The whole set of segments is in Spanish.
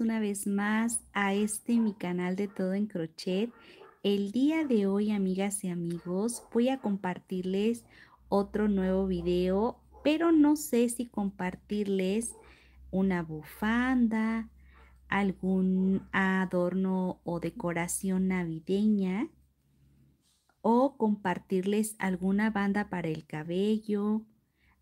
una vez más a este mi canal de todo en crochet. El día de hoy, amigas y amigos, voy a compartirles otro nuevo video, pero no sé si compartirles una bufanda, algún adorno o decoración navideña o compartirles alguna banda para el cabello.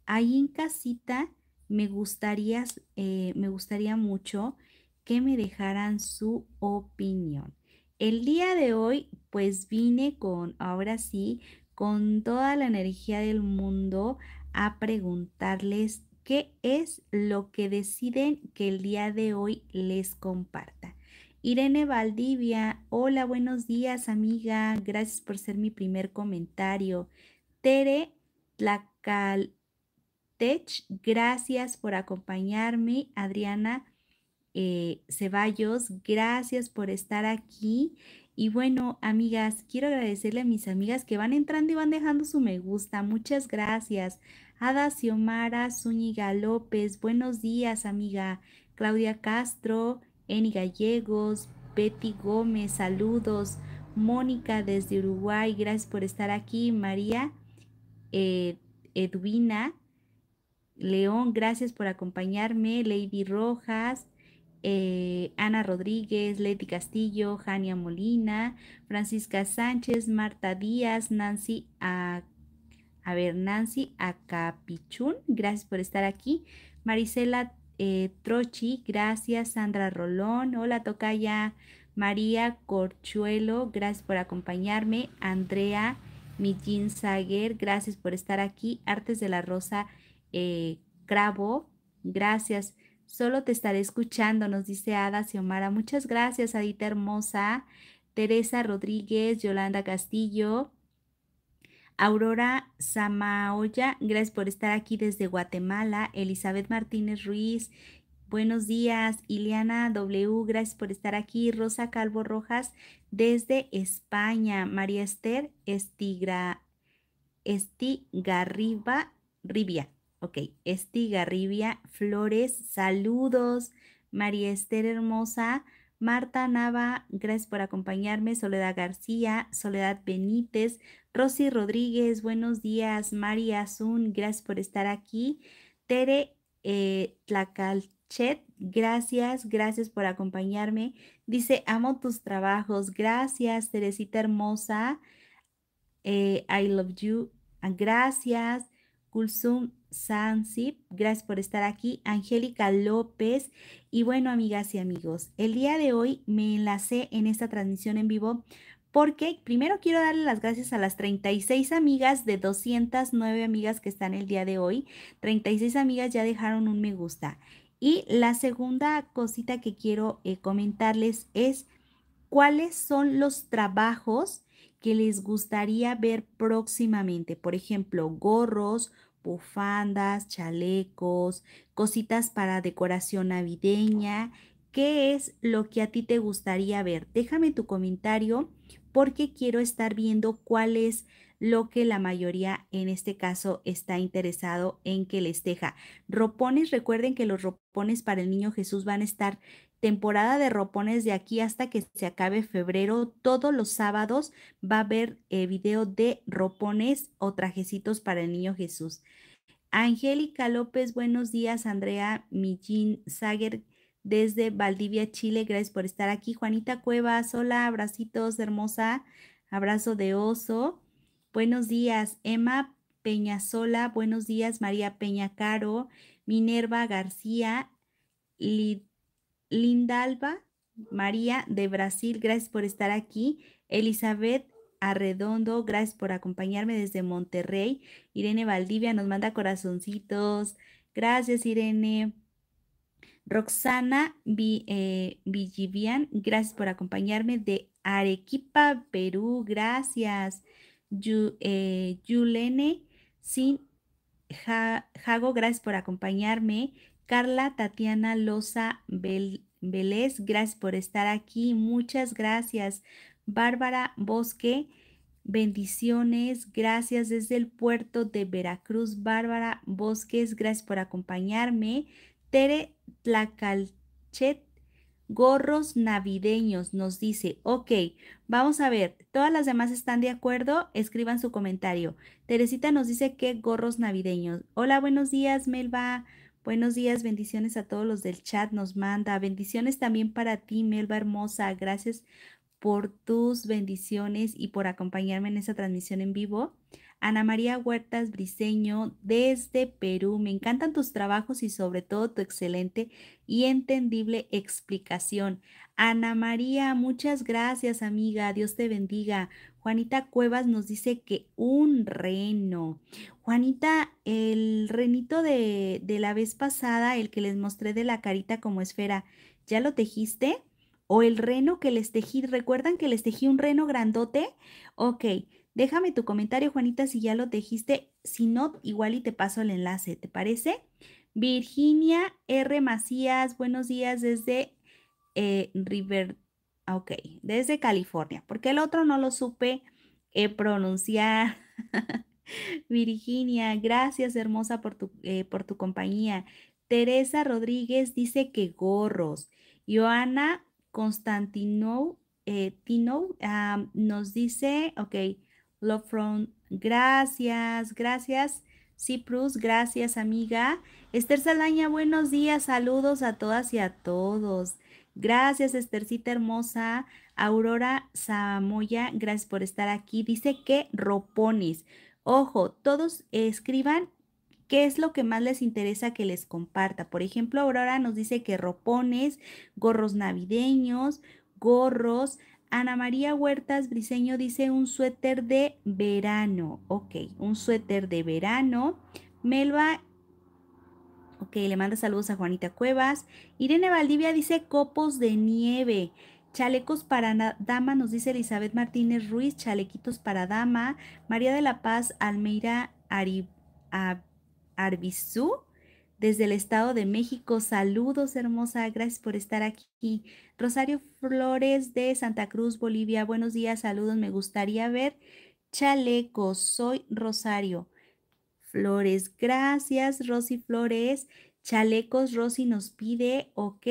Ahí en casita me gustaría, eh, me gustaría mucho que me dejaran su opinión. El día de hoy pues vine con, ahora sí, con toda la energía del mundo a preguntarles qué es lo que deciden que el día de hoy les comparta. Irene Valdivia, hola, buenos días amiga, gracias por ser mi primer comentario. Tere Tlacaltech, gracias por acompañarme. Adriana eh, Ceballos. Gracias por estar aquí. Y bueno, amigas, quiero agradecerle a mis amigas que van entrando y van dejando su me gusta. Muchas gracias. Ada Xiomara Zúñiga López, buenos días, amiga. Claudia Castro, Eni Gallegos, Betty Gómez, saludos. Mónica desde Uruguay, gracias por estar aquí. María eh, Edwina León, gracias por acompañarme. Lady Rojas, eh, Ana Rodríguez, Leti Castillo, Jania Molina, Francisca Sánchez, Marta Díaz, Nancy a, ver, Nancy Acapichún, gracias por estar aquí. Marisela eh, Trochi, gracias. Sandra Rolón, hola Tocaya. María Corchuelo, gracias por acompañarme. Andrea Mijin Sager, gracias por estar aquí. Artes de la Rosa eh, Cravo, gracias. Solo te estaré escuchando, nos dice Ada Xiomara. Muchas gracias, Adita Hermosa. Teresa Rodríguez, Yolanda Castillo, Aurora Samaoya, gracias por estar aquí desde Guatemala. Elizabeth Martínez Ruiz, buenos días. Iliana W, gracias por estar aquí. Rosa Calvo Rojas, desde España. María Esther Estigra, Estigarriba Rivia, Ok, Esti Garribia Flores, saludos. María Esther Hermosa, Marta Nava, gracias por acompañarme. Soledad García, Soledad Benítez, Rosy Rodríguez, buenos días. María Azun, gracias por estar aquí. Tere eh, Tlacalchet, gracias, gracias por acompañarme. Dice, amo tus trabajos. Gracias, Teresita Hermosa. Eh, I love you. Gracias. Kulsum Sansip, gracias por estar aquí, Angélica López. Y bueno, amigas y amigos, el día de hoy me enlacé en esta transmisión en vivo porque primero quiero darle las gracias a las 36 amigas de 209 amigas que están el día de hoy. 36 amigas ya dejaron un me gusta. Y la segunda cosita que quiero eh, comentarles es cuáles son los trabajos que les gustaría ver próximamente. Por ejemplo, gorros, bufandas, chalecos, cositas para decoración navideña. ¿Qué es lo que a ti te gustaría ver? Déjame tu comentario porque quiero estar viendo cuál es lo que la mayoría en este caso está interesado en que les deja. Ropones, recuerden que los ropones para el niño Jesús van a estar temporada de ropones de aquí hasta que se acabe febrero. Todos los sábados va a haber eh, video de ropones o trajecitos para el niño Jesús. Angélica López, buenos días. Andrea Millín Sager desde Valdivia, Chile. Gracias por estar aquí. Juanita Cuevas, hola, abracitos, hermosa. Abrazo de oso. Buenos días. Emma sola. buenos días. María Peña Caro, Minerva García, Lid Lindalba María de Brasil, gracias por estar aquí. Elizabeth Arredondo, gracias por acompañarme desde Monterrey. Irene Valdivia nos manda corazoncitos. Gracias, Irene. Roxana eh, Villivian, gracias por acompañarme de Arequipa, Perú. Gracias. Eh, Yulene Sin Jago, gracias por acompañarme. Carla Tatiana Loza Vélez, gracias por estar aquí. Muchas gracias. Bárbara Bosque, bendiciones. Gracias desde el puerto de Veracruz. Bárbara Bosques, gracias por acompañarme. Tere Tlacalchet, gorros navideños, nos dice. Ok, vamos a ver, todas las demás están de acuerdo, escriban su comentario. Teresita nos dice que gorros navideños. Hola, buenos días, Melba. Buenos días, bendiciones a todos los del chat, nos manda. Bendiciones también para ti, Melba hermosa. Gracias por tus bendiciones y por acompañarme en esta transmisión en vivo. Ana María Huertas Briseño desde Perú. Me encantan tus trabajos y sobre todo tu excelente y entendible explicación. Ana María, muchas gracias amiga. Dios te bendiga. Juanita Cuevas nos dice que un reno. Juanita, el renito de, de la vez pasada, el que les mostré de la carita como esfera, ¿ya lo tejiste? O el reno que les tejí, ¿recuerdan que les tejí un reno grandote? Ok, Déjame tu comentario, Juanita, si ya lo dijiste. Si no, igual y te paso el enlace, ¿te parece? Virginia R. Macías, buenos días desde eh, River, ah, ok, desde California, porque el otro no lo supe eh, pronunciar. Virginia, gracias hermosa por tu, eh, por tu compañía. Teresa Rodríguez dice que gorros. Joana Constantino Tino, ah, nos dice, ok, Love from, gracias, gracias. Ciprus, gracias amiga. Esther Salaña, buenos días, saludos a todas y a todos. Gracias, Esthercita hermosa. Aurora Samoya, gracias por estar aquí. Dice que ropones. Ojo, todos escriban qué es lo que más les interesa que les comparta. Por ejemplo, Aurora nos dice que ropones, gorros navideños, gorros, Ana María Huertas Briseño dice un suéter de verano. Ok, un suéter de verano. Melba, ok, le manda saludos a Juanita Cuevas. Irene Valdivia dice copos de nieve. Chalecos para dama, nos dice Elizabeth Martínez Ruiz, chalequitos para dama. María de la Paz Almeira Arbizú desde el Estado de México, saludos hermosa, gracias por estar aquí. Rosario Flores de Santa Cruz, Bolivia, buenos días, saludos, me gustaría ver chalecos, soy Rosario Flores, gracias Rosy Flores, chalecos, Rosy nos pide, ok,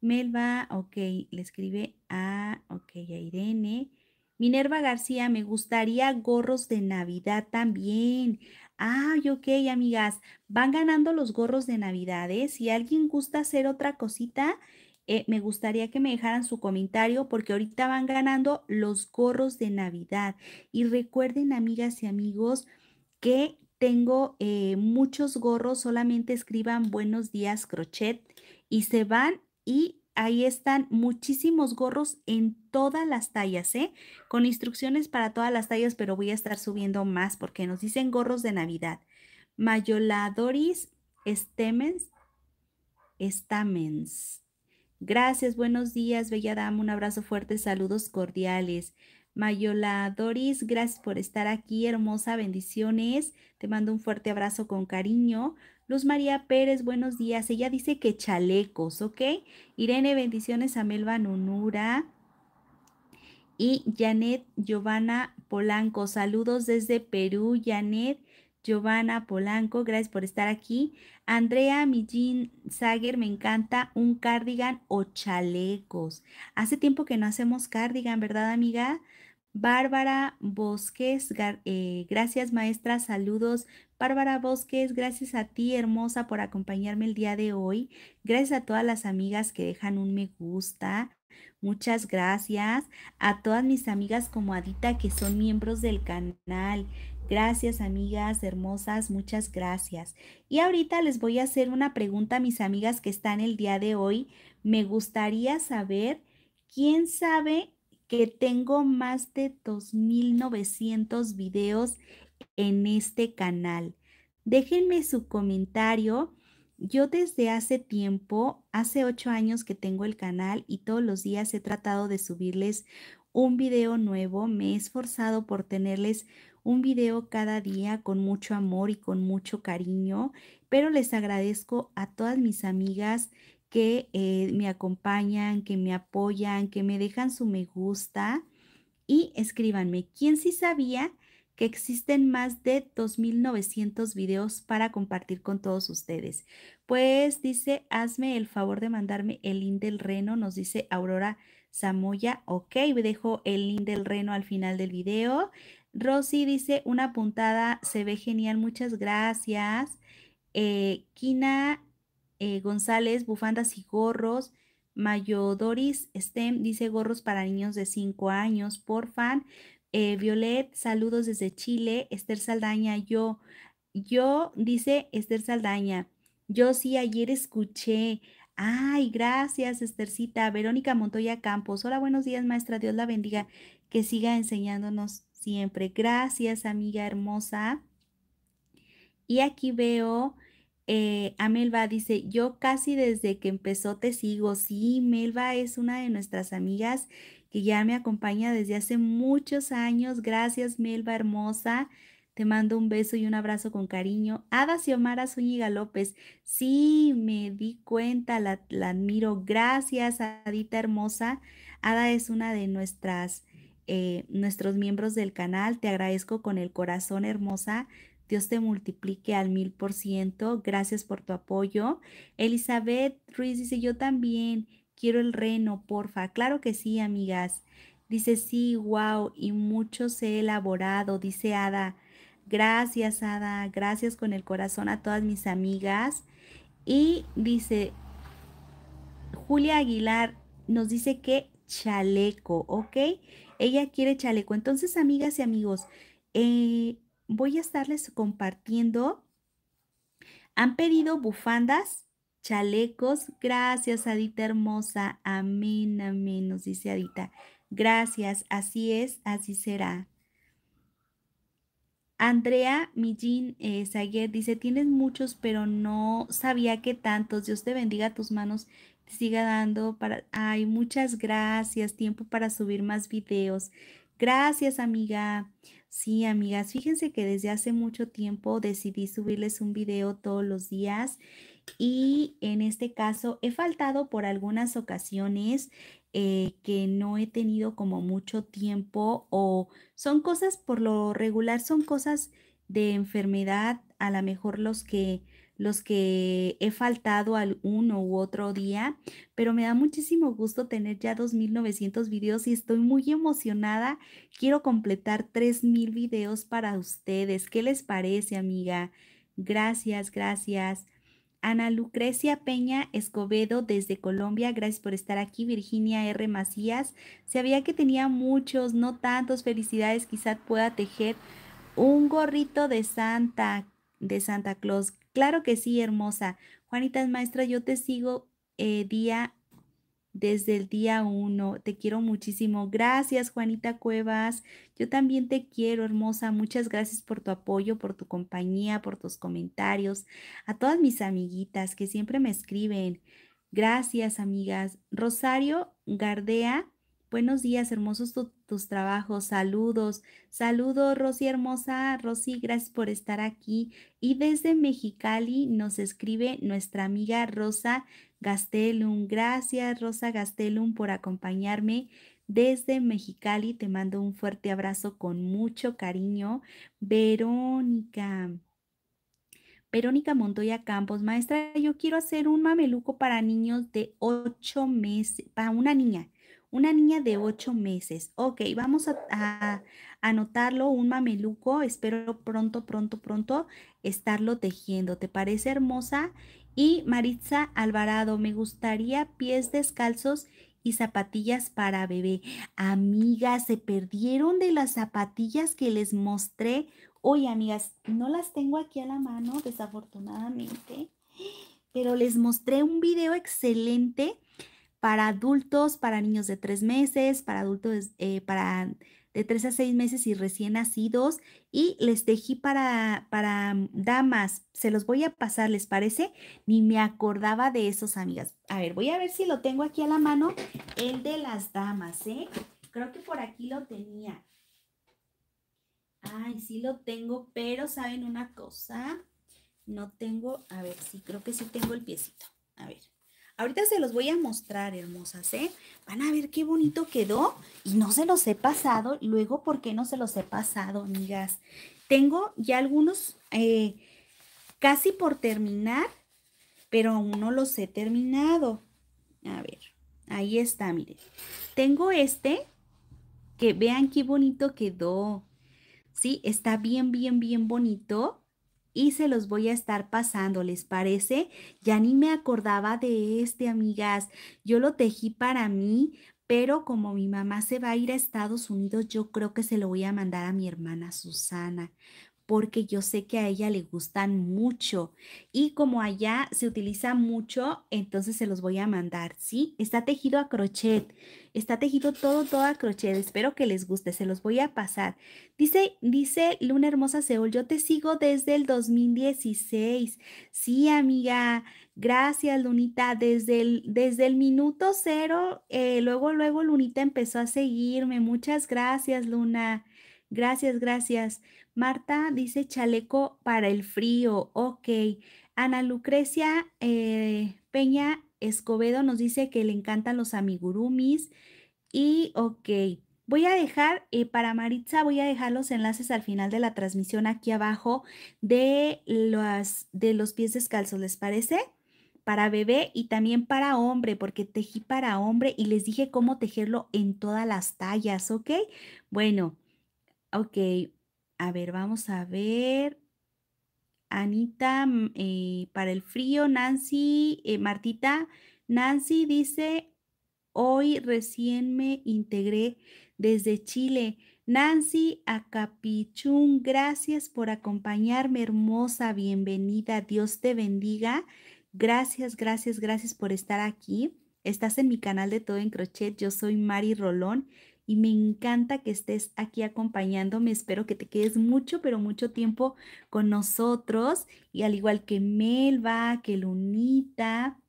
Melba, ok, le escribe a, ok, Irene. Minerva García, me gustaría gorros de Navidad también. Ay, ok, amigas, van ganando los gorros de ¿eh? Si alguien gusta hacer otra cosita, eh, me gustaría que me dejaran su comentario porque ahorita van ganando los gorros de Navidad. Y recuerden, amigas y amigos, que tengo eh, muchos gorros, solamente escriban buenos días crochet y se van y Ahí están muchísimos gorros en todas las tallas, ¿eh? Con instrucciones para todas las tallas, pero voy a estar subiendo más porque nos dicen gorros de Navidad. Mayoladoris estemens, estamens. Gracias, buenos días, bella dama. Un abrazo fuerte, saludos cordiales. Mayola Doris, gracias por estar aquí, hermosa, bendiciones. Te mando un fuerte abrazo con cariño. Luz María Pérez, buenos días. Ella dice que chalecos, ¿ok? Irene, bendiciones a Melba Nunura. Y Janet Giovanna Polanco, saludos desde Perú, Janet. Giovanna Polanco, gracias por estar aquí. Andrea Millín Sager, me encanta un cardigan o chalecos. Hace tiempo que no hacemos cardigan, ¿verdad, amiga? Bárbara Bosques, eh, gracias maestra, saludos. Bárbara Bosques, gracias a ti hermosa por acompañarme el día de hoy. Gracias a todas las amigas que dejan un me gusta. Muchas gracias a todas mis amigas como Adita que son miembros del canal. Gracias amigas hermosas, muchas gracias. Y ahorita les voy a hacer una pregunta a mis amigas que están el día de hoy. Me gustaría saber quién sabe que tengo más de 2.900 videos en este canal. Déjenme su comentario. Yo desde hace tiempo, hace ocho años que tengo el canal y todos los días he tratado de subirles un video nuevo. Me he esforzado por tenerles un video cada día con mucho amor y con mucho cariño, pero les agradezco a todas mis amigas que eh, me acompañan, que me apoyan, que me dejan su me gusta y escríbanme quién sí sabía que existen más de 2.900 videos para compartir con todos ustedes. Pues dice, hazme el favor de mandarme el link del reno, nos dice Aurora Samoya. Ok, dejo el link del reno al final del video. Rosy dice, una puntada, se ve genial, muchas gracias. Eh, Kina eh, González, bufandas y gorros. Mayodoris STEM dice gorros para niños de 5 años, por eh, Violet, saludos desde Chile. Esther Saldaña, yo, yo, dice Esther Saldaña, yo sí ayer escuché. Ay, gracias, Esthercita. Verónica Montoya Campos, hola, buenos días, maestra. Dios la bendiga, que siga enseñándonos siempre. Gracias, amiga hermosa. Y aquí veo eh, a Melba dice, yo casi desde que empezó te sigo. Sí, Melba es una de nuestras amigas que ya me acompaña desde hace muchos años. Gracias, Melba hermosa. Te mando un beso y un abrazo con cariño. Ada Xiomara Zúñiga López. Sí, me di cuenta, la, admiro. Gracias, Adita hermosa. Ada es una de nuestras, eh, nuestros miembros del canal. Te agradezco con el corazón hermosa Dios te multiplique al mil por ciento. Gracias por tu apoyo. Elizabeth Ruiz dice, yo también quiero el reno, porfa. Claro que sí, amigas. Dice, sí, wow, y muchos he elaborado, dice Ada. Gracias, Ada. Gracias con el corazón a todas mis amigas. Y dice, Julia Aguilar nos dice que chaleco, ¿ok? Ella quiere chaleco. Entonces, amigas y amigos, eh, voy a estarles compartiendo. Han pedido bufandas, chalecos. Gracias, Adita hermosa. Amén, amén, nos dice Adita. Gracias, así es, así será. Andrea Millín eh, dice, tienes muchos, pero no sabía que tantos. Dios te bendiga tus manos, te siga dando para... Ay, muchas gracias, tiempo para subir más videos. Gracias, amiga. Sí, amigas, fíjense que desde hace mucho tiempo decidí subirles un video todos los días y en este caso he faltado por algunas ocasiones eh, que no he tenido como mucho tiempo o son cosas por lo regular, son cosas de enfermedad, a lo mejor los que los que he faltado al uno u otro día, pero me da muchísimo gusto tener ya 2.900 videos y estoy muy emocionada. Quiero completar 3.000 videos para ustedes. ¿Qué les parece, amiga? Gracias, gracias. Ana Lucrecia Peña Escobedo desde Colombia, gracias por estar aquí. Virginia R. Macías, sabía que tenía muchos, no tantos, felicidades, quizás pueda tejer un gorrito de Santa, de Santa Claus. Claro que sí, hermosa. Juanita, maestra, yo te sigo eh, día desde el día uno. Te quiero muchísimo. Gracias, Juanita Cuevas. Yo también te quiero, hermosa. Muchas gracias por tu apoyo, por tu compañía, por tus comentarios. A todas mis amiguitas que siempre me escriben. Gracias, amigas. Rosario Gardea Buenos días, hermosos tus trabajos, saludos, saludos Rosy hermosa, Rosy, gracias por estar aquí. Y desde Mexicali nos escribe nuestra amiga Rosa Gastelum. Gracias Rosa Gastelum por acompañarme desde Mexicali. Te mando un fuerte abrazo con mucho cariño. Verónica. Verónica Montoya Campos, maestra, yo quiero hacer un mameluco para niños de ocho meses, para una niña una niña de ocho meses. Ok, vamos a, a anotarlo, un mameluco. Espero pronto, pronto, pronto estarlo tejiendo. ¿Te parece hermosa? Y Maritza Alvarado, me gustaría pies descalzos y zapatillas para bebé. Amigas, se perdieron de las zapatillas que les mostré. Oye, amigas, no las tengo aquí a la mano, desafortunadamente, pero les mostré un video excelente para adultos, para niños de tres meses, para adultos, eh, para de tres a seis meses y recién nacidos y les tejí para, para mm, damas. Se los voy a pasar, ¿les parece? Ni me acordaba de esos, amigas. A ver, voy a ver si lo tengo aquí a la mano, el de las damas, ¿eh? Creo que por aquí lo tenía. Ay, sí lo tengo, pero ¿saben una cosa? No tengo, a ver, sí, creo que sí tengo el piecito. A ver. Ahorita se los voy a mostrar, hermosas, ¿eh? Van a ver qué bonito quedó y no se los he pasado. Luego, ¿por qué no se los he pasado, amigas? Tengo ya algunos eh, casi por terminar, pero aún no los he terminado. A ver, ahí está, miren. Tengo este, que vean qué bonito quedó. Sí, está bien, bien, bien bonito y se los voy a estar pasando, ¿les parece? Ya ni me acordaba de este, amigas. Yo lo tejí para mí, pero como mi mamá se va a ir a Estados Unidos, yo creo que se lo voy a mandar a mi hermana Susana porque yo sé que a ella le gustan mucho y como allá se utiliza mucho, entonces se los voy a mandar, ¿sí? Está tejido a crochet, está tejido todo, todo a crochet, espero que les guste, se los voy a pasar. Dice, dice Luna Hermosa Seúl, yo te sigo desde el 2016, sí amiga, gracias Lunita, desde el, desde el minuto cero, eh, luego, luego Lunita empezó a seguirme, muchas gracias Luna. Gracias, gracias. Marta dice chaleco para el frío, ok. Ana Lucrecia eh, Peña Escobedo nos dice que le encantan los amigurumis y ok. Voy a dejar eh, para Maritza, voy a dejar los enlaces al final de la transmisión aquí abajo de, de los pies descalzos, ¿les parece? Para bebé y también para hombre, porque tejí para hombre y les dije cómo tejerlo en todas las tallas, ¿ok? Bueno, ok. A ver, vamos a ver. Anita, mm, eh, para el frío, Nancy, eh, Martita, Nancy dice, hoy recién me integré desde Chile. Nancy Acapichún, gracias por acompañarme, hermosa, bienvenida, Dios te bendiga. Gracias, gracias, gracias por estar aquí. Estás en mi canal de Todo en Crochet, yo soy Mari Rolón y me encanta que estés aquí acompañándome. Espero que te quedes mucho, pero mucho tiempo con nosotros y al igual que Melba, que Lunita,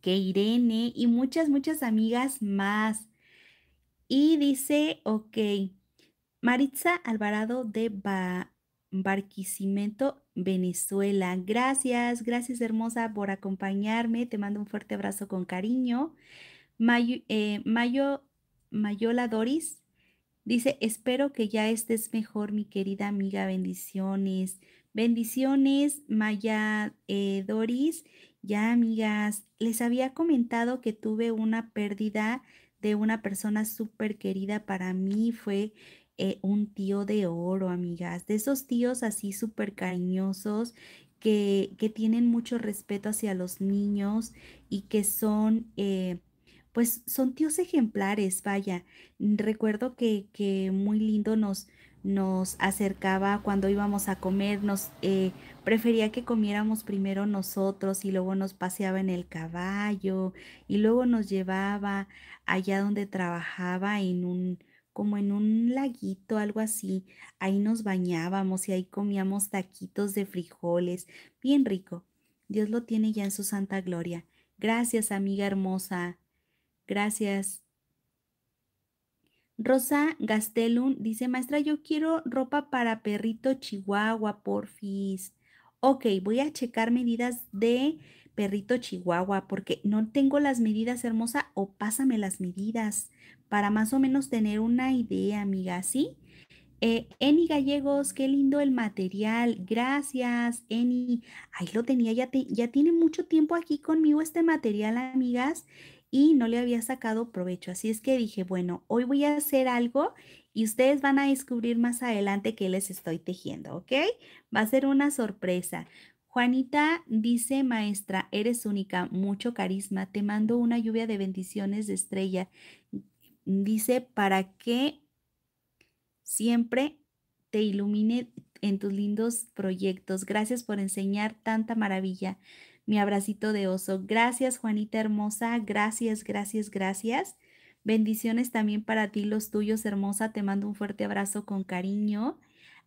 que Irene y muchas, muchas amigas más. Y dice, ok, Maritza Alvarado de Barquisimento, Barquisimeto, Venezuela. Gracias, gracias hermosa por acompañarme. Te mando un fuerte abrazo con cariño. Eh, Mayo Mayola Doris dice, espero que ya estés mejor, mi querida amiga. Bendiciones. Bendiciones, Maya eh, Doris. Ya, amigas, les había comentado que tuve una pérdida de una persona súper querida para mí. Fue eh, un tío de oro, amigas. De esos tíos así súper cariñosos que, que, tienen mucho respeto hacia los niños y que son... Eh, pues son tíos ejemplares, vaya. Recuerdo que, muy lindo nos, nos acercaba cuando íbamos a comer, nos eh, prefería que comiéramos primero nosotros y luego nos paseaba en el caballo y luego nos llevaba allá donde trabajaba en un como en un laguito, algo así. Ahí nos bañábamos y ahí comíamos taquitos de frijoles, bien rico. Dios lo tiene ya en su santa gloria. Gracias, amiga hermosa. Gracias. Rosa Gastelum dice, maestra, yo quiero ropa para perrito chihuahua, porfis. Ok, voy a checar medidas de perrito chihuahua porque no tengo las medidas hermosa o pásame las medidas para más o menos tener una idea, amiga, ¿sí? Eh, Eni Gallegos, qué lindo el material. Gracias, Eni. Ahí lo tenía, ya, ya tiene mucho tiempo aquí conmigo este material, amigas y no le había sacado provecho. Así es que dije, bueno, hoy voy a hacer algo y ustedes van a descubrir más adelante qué les estoy tejiendo, ¿ok? Va a ser una sorpresa. Juanita dice, maestra, eres única, mucho carisma, te mando una lluvia de bendiciones de estrella. Dice, para que siempre te ilumine en tus lindos proyectos. Gracias por enseñar tanta maravilla mi abracito de oso. Gracias, Juanita hermosa. Gracias, gracias, gracias. Bendiciones también para ti, los tuyos, hermosa. Te mando un fuerte abrazo con cariño.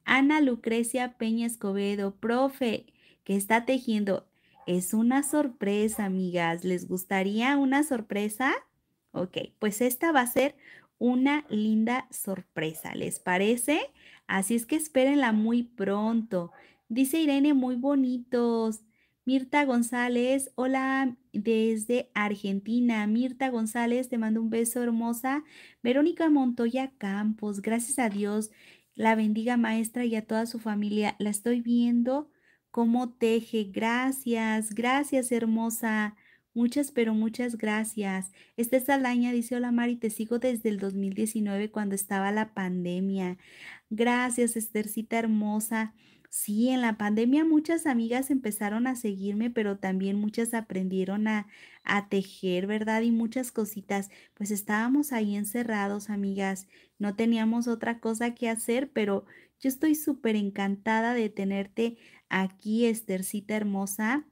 Ana Lucrecia Peña Escobedo, profe, que está tejiendo. Es una sorpresa, amigas. ¿Les gustaría una sorpresa? Ok, pues esta va a ser una linda sorpresa, ¿les parece? Así es que espérenla muy pronto. Dice Irene, muy bonitos. Mirta González, hola desde Argentina. Mirta González, te mando un beso hermosa. Verónica Montoya Campos, gracias a Dios, la bendiga maestra y a toda su familia. La estoy viendo cómo teje. Gracias, gracias hermosa. Muchas, pero muchas gracias. Esta Salaña dice, hola Mari, te sigo desde el 2019 cuando estaba la pandemia. Gracias, Esthercita hermosa. Sí, en la pandemia muchas amigas empezaron a seguirme, pero también muchas aprendieron a, tejer, ¿verdad? Y muchas cositas. Pues estábamos ahí encerrados, amigas. No teníamos otra cosa que hacer, pero yo estoy súper encantada de tenerte aquí, Estercita hermosa.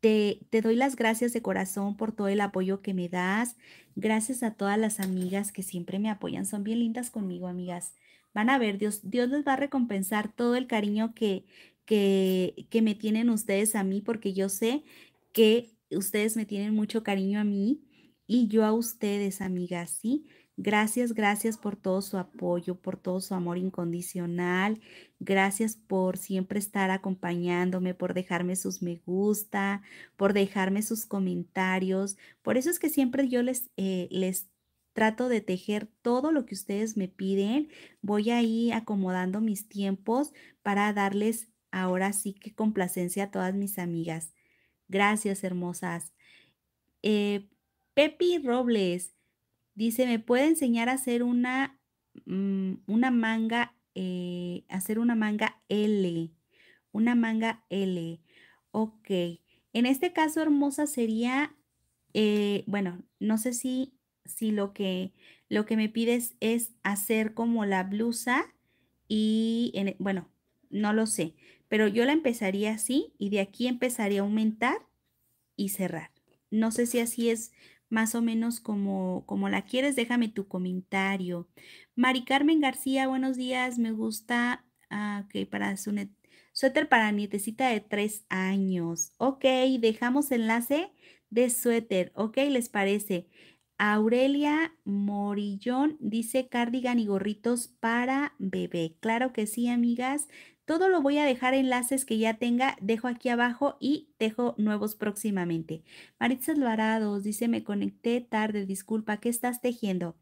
Te, te, doy las gracias de corazón por todo el apoyo que me das. Gracias a todas las amigas que siempre me apoyan. Son bien lindas conmigo, amigas. Van a ver, Dios, Dios les va a recompensar todo el cariño que, que, que me tienen ustedes a mí, porque yo sé que ustedes me tienen mucho cariño a mí y yo a ustedes, amigas, ¿sí? Gracias, gracias por todo su apoyo, por todo su amor incondicional. Gracias por siempre estar acompañándome, por dejarme sus me gusta, por dejarme sus comentarios. Por eso es que siempre yo les, eh, les trato de tejer todo lo que ustedes me piden. Voy a ir acomodando mis tiempos para darles ahora sí que complacencia a todas mis amigas. Gracias, hermosas. Eh, Pepi Robles dice, ¿me puede enseñar a hacer una, mm, una manga, eh, hacer una manga L? Una manga L. Ok. En este caso, hermosa, sería, eh, bueno, no sé si si lo que, lo que me pides es hacer como la blusa y, bueno, no lo sé, pero yo la empezaría así y de aquí empezaría a aumentar y cerrar. No sé si así es más o menos como, como la quieres, déjame tu comentario. Mari Carmen García, buenos días, me gusta, que ah, ok, para su net, suéter para nietecita de tres años. Ok, dejamos enlace de suéter, ok, ¿les parece? Aurelia Morillón dice cardigan y gorritos para bebé. Claro que sí, amigas. Todo lo voy a dejar enlaces que ya tenga, dejo aquí abajo y dejo nuevos próximamente. Maritza Alvarados dice, me conecté tarde, disculpa, ¿qué estás tejiendo?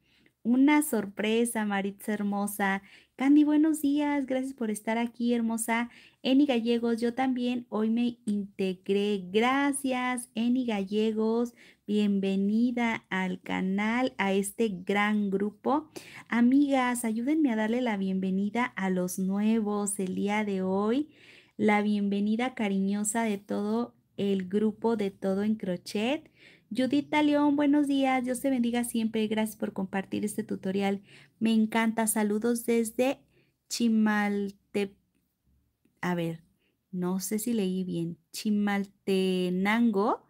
una sorpresa, Maritza hermosa. Candy, buenos días, gracias por estar aquí, hermosa. Eni Gallegos, yo también hoy me integré. Gracias, Eni Gallegos, bienvenida al canal, a este gran grupo. Amigas, ayúdenme a darle la bienvenida a los nuevos el día de hoy, la bienvenida cariñosa de todo el grupo de Todo en Crochet. Judith León, buenos días. Dios te bendiga siempre. Gracias por compartir este tutorial. Me encanta. Saludos desde Chimalte. A ver, no sé si leí bien. Chimaltenango.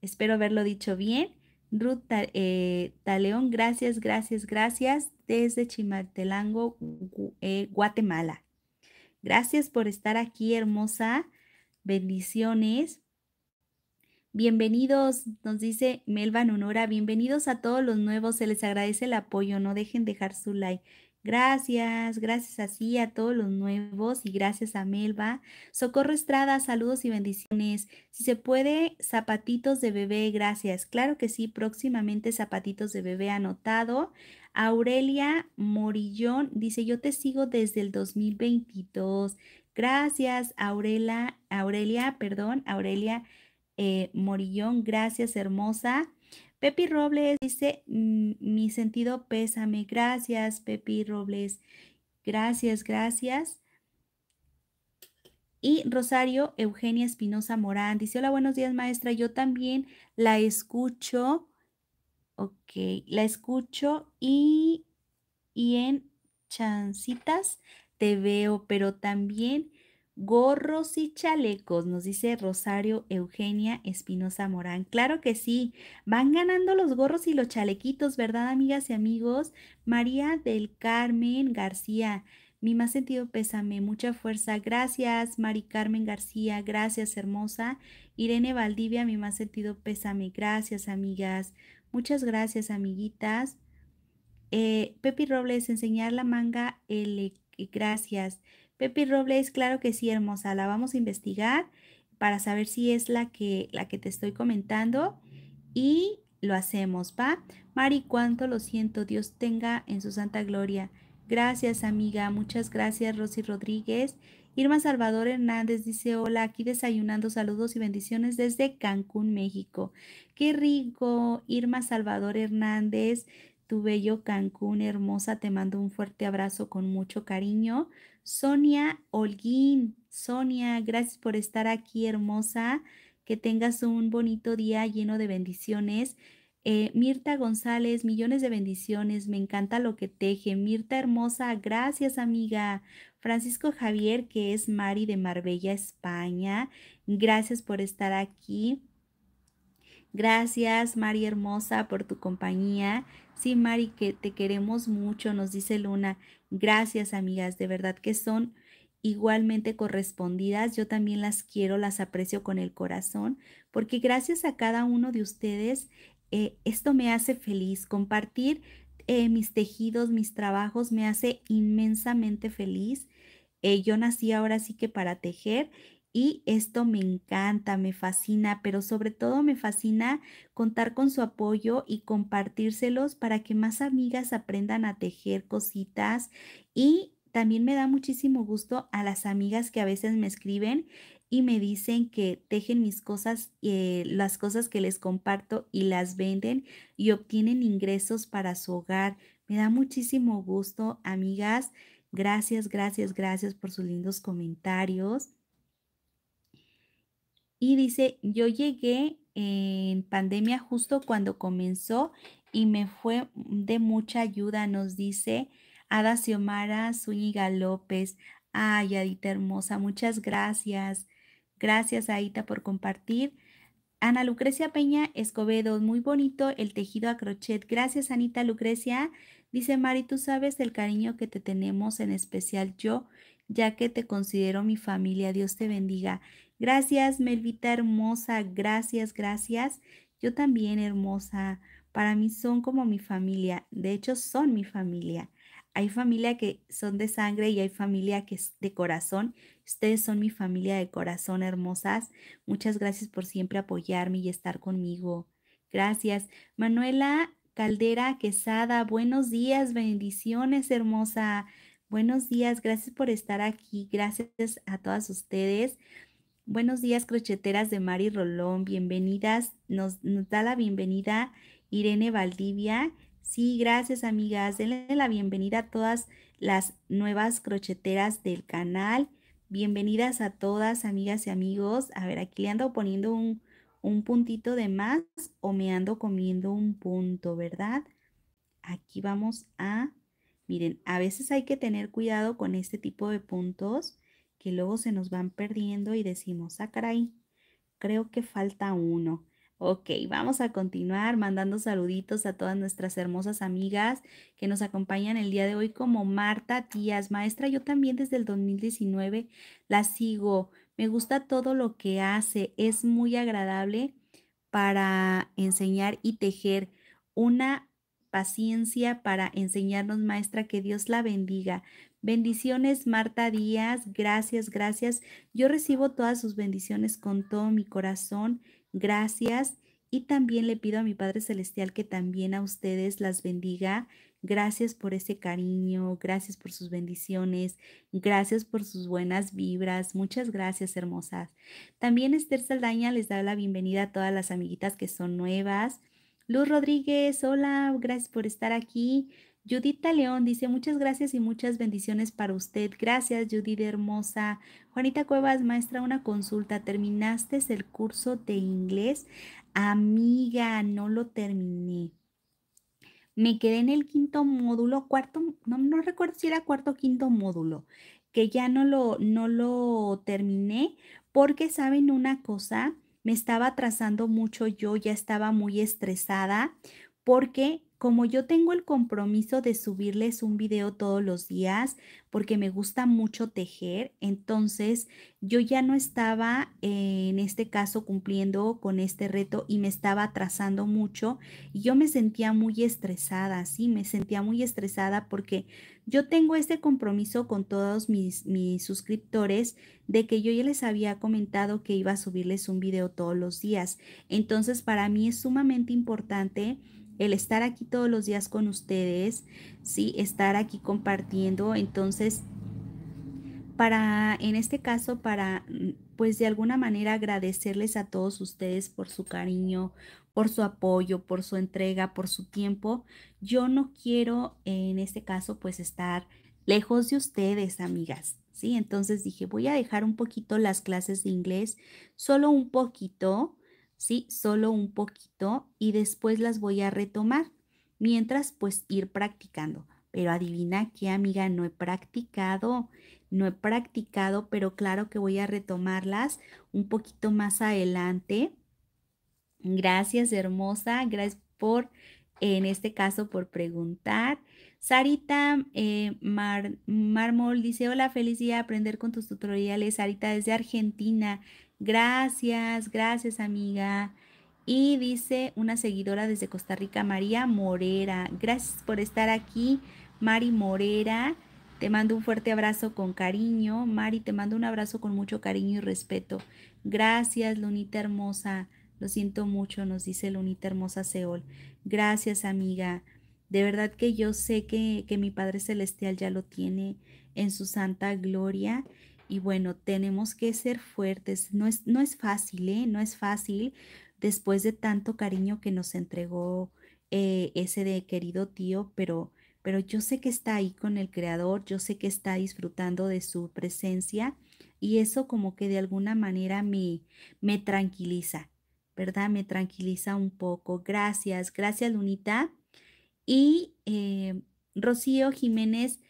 Espero haberlo dicho bien. Ruth eh, Taleón, gracias, gracias, gracias. Desde Chimaltenango, eh, Guatemala. Gracias por estar aquí, hermosa. Bendiciones. Bienvenidos, nos dice Melba Nunora, bienvenidos a todos los nuevos, se les agradece el apoyo, no dejen dejar su like. Gracias, gracias así a todos los nuevos y gracias a Melba. Socorro Estrada, saludos y bendiciones. Si se puede, zapatitos de bebé, gracias. Claro que sí, próximamente zapatitos de bebé anotado. Aurelia Morillón dice, yo te sigo desde el 2022. Gracias, Aurelia, Aurelia, perdón, Aurelia. Eh, Morillón, gracias hermosa. Pepi Robles dice, mm, mi sentido pésame, gracias Pepi Robles, gracias, gracias. Y Rosario Eugenia Espinosa Morán dice, hola, buenos días maestra, yo también la escucho, ok, la escucho y, y en chancitas te veo, pero también gorros y chalecos, nos dice Rosario Eugenia Espinosa Morán. Claro que sí, van ganando los gorros y los chalequitos, ¿verdad, amigas y amigos? María del Carmen García. Mi más sentido pésame, mucha fuerza. Gracias, Mari Carmen García. Gracias, hermosa. Irene Valdivia, mi más sentido pésame. Gracias, amigas. Muchas gracias, amiguitas. Eh, Pepi Robles, enseñar la manga. L eh, gracias. Pepi Robles, claro que sí, hermosa, la vamos a investigar para saber si es la que, la que te estoy comentando y lo hacemos, ¿va? Mari, cuánto lo siento, Dios tenga en su santa gloria. Gracias, amiga, muchas gracias, Rosy Rodríguez. Irma Salvador Hernández dice, hola, aquí desayunando, saludos y bendiciones desde Cancún, México. Qué rico, Irma Salvador Hernández tu bello Cancún, hermosa. Te mando un fuerte abrazo con mucho cariño. Sonia Holguín, Sonia, gracias por estar aquí, hermosa. Que tengas un bonito día lleno de bendiciones. Eh, Mirta González, millones de bendiciones. Me encanta lo que teje. Mirta hermosa, gracias amiga. Francisco Javier, que es Mari de Marbella, España. Gracias por estar aquí. Gracias, Mari hermosa, por tu compañía. Sí, Mari, que te queremos mucho, nos dice Luna. Gracias, amigas, de verdad que son igualmente correspondidas. Yo también las quiero, las aprecio con el corazón, porque gracias a cada uno de ustedes, eh, esto me hace feliz. Compartir eh, mis tejidos, mis trabajos, me hace inmensamente feliz. Eh, yo nací ahora sí que para tejer y esto me encanta, me fascina, pero sobre todo me fascina contar con su apoyo y compartírselos para que más amigas aprendan a tejer cositas. Y también me da muchísimo gusto a las amigas que a veces me escriben y me dicen que tejen mis cosas, eh, las cosas que les comparto y las venden y obtienen ingresos para su hogar. Me da muchísimo gusto, amigas. Gracias, gracias, gracias por sus lindos comentarios. Y dice, yo llegué en pandemia justo cuando comenzó y me fue de mucha ayuda, nos dice Ada Xiomara Zúñiga López. Ay, Adita hermosa, muchas gracias. Gracias, Aita, por compartir. Ana Lucrecia Peña Escobedo, muy bonito el tejido a crochet. Gracias, Anita Lucrecia. Dice Mari, tú sabes el cariño que te tenemos, en especial yo, ya que te considero mi familia. Dios te bendiga. Gracias, Melvita hermosa, gracias, gracias. Yo también hermosa. Para mí son como mi familia. De hecho, son mi familia. Hay familia que son de sangre y hay familia que es de corazón. Ustedes son mi familia de corazón, hermosas. Muchas gracias por siempre apoyarme y estar conmigo. Gracias. Manuela Caldera Quesada, buenos días, bendiciones, hermosa. Buenos días, gracias por estar aquí. Gracias a todas ustedes. Buenos días, crocheteras de Mari Rolón. Bienvenidas. Nos, da la bienvenida Irene Valdivia. Sí, gracias, amigas. Denle la bienvenida a todas las nuevas crocheteras del canal. Bienvenidas a todas, amigas y amigos. A ver, aquí le ando poniendo un puntito de más o me ando comiendo un punto, ¿verdad? Aquí vamos a... Miren, a veces hay que tener cuidado con este tipo de puntos que luego se nos van perdiendo y decimos, ah, caray, creo que falta uno. Ok, vamos a continuar mandando saluditos a todas nuestras hermosas amigas que nos acompañan el día de hoy como Marta Díaz. maestra. Yo también desde el 2019 la sigo. Me gusta todo lo que hace. Es muy agradable para enseñar y tejer. Una paciencia para enseñarnos, maestra. Que Dios la bendiga. Bendiciones, Marta Díaz. Gracias, gracias. Yo recibo todas sus bendiciones con todo mi corazón. Gracias. Y también le pido a mi Padre Celestial que también a ustedes las bendiga. Gracias por ese cariño, gracias por sus bendiciones, gracias por sus buenas vibras. Muchas gracias, hermosas. También Esther Saldaña les da la bienvenida a todas las amiguitas que son nuevas. Luz Rodríguez, hola, gracias por estar aquí. Judita León dice muchas gracias y muchas bendiciones para usted. Gracias, Judith hermosa. Juanita Cuevas, maestra, una consulta. ¿Terminaste el curso de inglés? Amiga, no lo terminé. Me quedé en el quinto módulo, cuarto, no, recuerdo si era cuarto o quinto módulo, que ya no lo, no lo terminé porque saben una cosa, me estaba atrasando mucho, yo ya estaba muy estresada porque como yo tengo el compromiso de subirles un video todos los días porque me gusta mucho tejer, entonces yo ya no estaba eh, en este caso cumpliendo con este reto y me estaba atrasando mucho y yo me sentía muy estresada, sí, me sentía muy estresada porque yo tengo este compromiso con todos mis, mis suscriptores de que yo ya les había comentado que iba a subirles un video todos los días, entonces para mí es sumamente importante el estar aquí todos los días con ustedes, ¿sí? Estar aquí compartiendo. Entonces, para, en este caso, para, mm, pues de alguna manera agradecerles a todos ustedes por su cariño, por su apoyo, por su entrega, por su tiempo. Yo no quiero, en este caso, pues estar lejos de ustedes, amigas. ¿Sí? Entonces dije, voy a dejar un poquito las clases de inglés, solo un poquito, ¿sí? Solo un poquito y después las voy a retomar. Mientras, pues ir practicando. Pero adivina qué, amiga, no he practicado, no he practicado, pero claro que voy a retomarlas un poquito más adelante. Gracias, hermosa. Gracias por, en este caso, por preguntar. Sarita eh, Marmol Mármol dice, hola, feliz día aprender con tus tutoriales. Sarita desde Argentina. Gracias, gracias amiga. Y dice una seguidora desde Costa Rica, María Morera. Gracias por estar aquí, Mari Morera. Te mando un fuerte abrazo con cariño. Mari, te mando un abrazo con mucho cariño y respeto. Gracias, Lunita hermosa. Lo siento mucho, nos dice Lunita hermosa Seol. Gracias, amiga. De verdad que yo sé que, que mi Padre Celestial ya lo tiene en su santa gloria y bueno, tenemos que ser fuertes. No es, no es fácil, ¿eh? No es fácil después de tanto cariño que nos entregó eh, ese de querido tío, pero, pero yo sé que está ahí con el Creador, yo sé que está disfrutando de su presencia y eso como que de alguna manera me, me tranquiliza, ¿verdad? Me tranquiliza un poco. Gracias, gracias Lunita. Y eh, Rocío Jiménez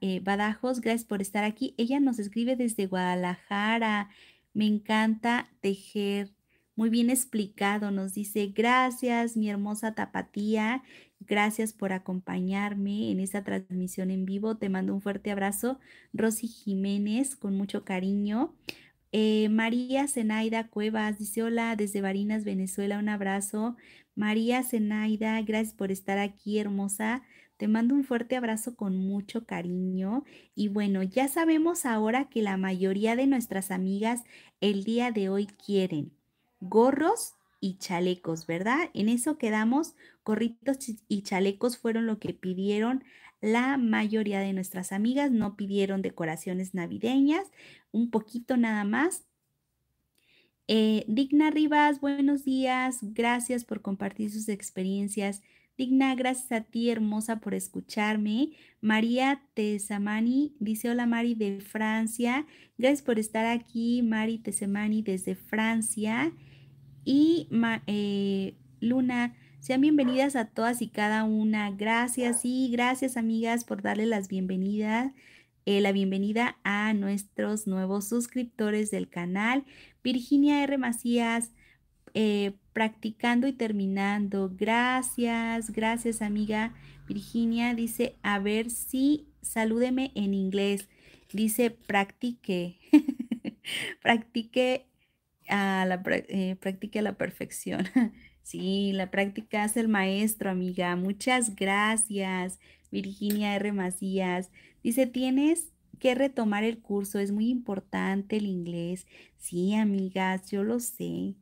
eh, Badajos. Gracias por estar aquí. Ella nos escribe desde Guadalajara. Me encanta tejer. Muy bien explicado. Nos dice, gracias, mi hermosa tapatía. Gracias por acompañarme en esta transmisión en vivo. Te mando un fuerte abrazo, Rosy Jiménez, con mucho cariño. Eh, María Zenaida Cuevas dice, hola, desde Barinas, Venezuela, un abrazo. María Zenaida, gracias por estar aquí, hermosa. Te mando un fuerte abrazo con mucho cariño y bueno, ya sabemos ahora que la mayoría de nuestras amigas el día de hoy quieren gorros y chalecos, ¿verdad? En eso quedamos, gorritos y chalecos fueron lo que pidieron la mayoría de nuestras amigas, no pidieron decoraciones navideñas, un poquito nada más, eh, Digna Rivas, buenos días. Gracias por compartir sus experiencias Digna, gracias a ti, hermosa, por escucharme. María Tesamani dice: Hola, Mari de Francia. Gracias por estar aquí, Mari Tesamani desde Francia. Y eh, Luna, sean bienvenidas a todas y cada una. Gracias y gracias, amigas, por darle las bienvenidas. Eh, la bienvenida a nuestros nuevos suscriptores del canal. Virginia R. Macías, eh, practicando y terminando. Gracias, gracias amiga Virginia. Dice, a ver si salúdeme en inglés. Dice, practique, practique, a la, eh, practique la perfección. sí, la práctica es el maestro, amiga. Muchas gracias, Virginia R. Macías. Dice, tienes que retomar el curso, es muy importante el inglés. Sí, amigas, yo lo sé.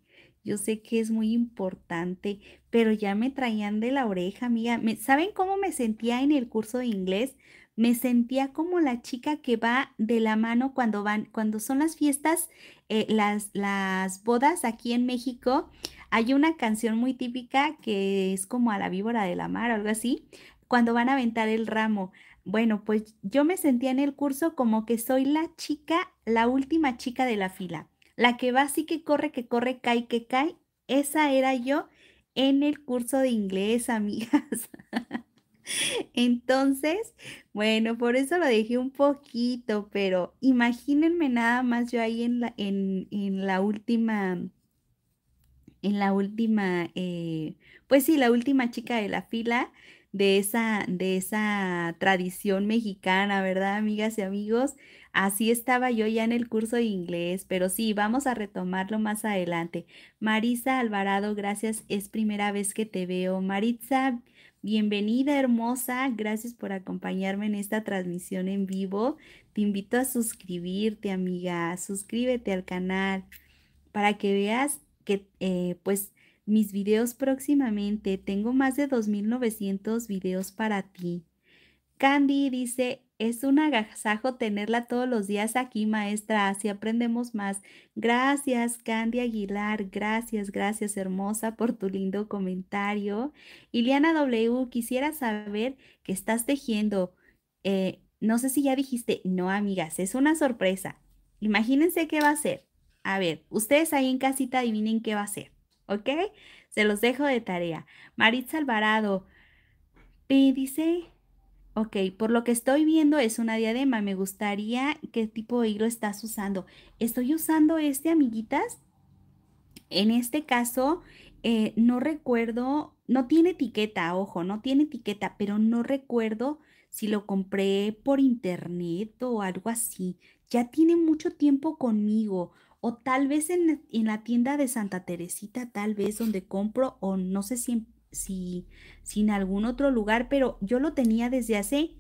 Yo sé que es muy importante, pero ya me traían de la oreja, mía. ¿Saben cómo me sentía en el curso de inglés? Me sentía como la chica que va de la mano cuando van, cuando son las fiestas, eh, las, las bodas aquí en México. Hay una canción muy típica que es como a la víbora de la mar o algo así, cuando van a aventar el ramo. Bueno, pues yo me sentía en el curso como que soy la chica, la última chica de la fila la que va así que corre, que corre, cae, que cae. Esa era yo en el curso de inglés, amigas. Entonces, bueno, por eso lo dejé un poquito, pero imagínense nada más yo ahí en la, en, la última, en la última, eh, pues sí, la última chica de la fila, de esa, de esa tradición mexicana, ¿verdad, amigas y amigos? Así estaba yo ya en el curso de inglés, pero sí, vamos a retomarlo más adelante. Marisa Alvarado, gracias, es primera vez que te veo. Maritza, bienvenida hermosa, gracias por acompañarme en esta transmisión en vivo. Te invito a suscribirte, amiga, suscríbete al canal para que veas que eh, pues mis videos próximamente. Tengo más de 2.900 videos para ti. Candy dice, es un agasajo tenerla todos los días aquí, maestra. Así aprendemos más. Gracias, Candy Aguilar. Gracias, gracias, hermosa, por tu lindo comentario. Iliana W, quisiera saber que estás tejiendo. Eh, no sé si ya dijiste, no, amigas, es una sorpresa. Imagínense qué va a ser. A ver, ustedes ahí en casita adivinen qué va a ser. ¿ok? Se los dejo de tarea. Maritza Alvarado, me dice? Ok, por lo que estoy viendo es una diadema. Me gustaría qué tipo de hilo estás usando. Estoy usando este, amiguitas. En este caso, eh, no recuerdo, no tiene etiqueta, ojo, no tiene etiqueta, pero no recuerdo si lo compré por internet o algo así. Ya tiene mucho tiempo conmigo o tal vez en, la tienda de Santa Teresita, tal vez donde compro, o no sé si, si, en algún otro lugar, pero yo lo tenía desde hace,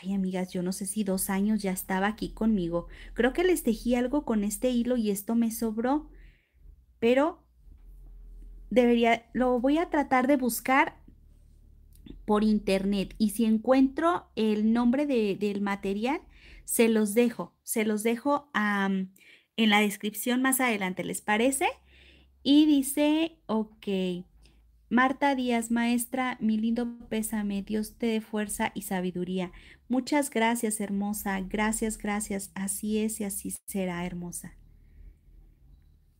ay amigas, yo no sé si dos años ya estaba aquí conmigo. Creo que les tejí algo con este hilo y esto me sobró, pero debería, lo voy a tratar de buscar por internet y si encuentro el nombre del material, se los dejo, se los dejo a en la descripción más adelante, ¿les parece? Y dice, ok, Marta Díaz, maestra, mi lindo pésame, Dios te dé fuerza y sabiduría. Muchas gracias, hermosa, gracias, gracias, así es y así será, hermosa.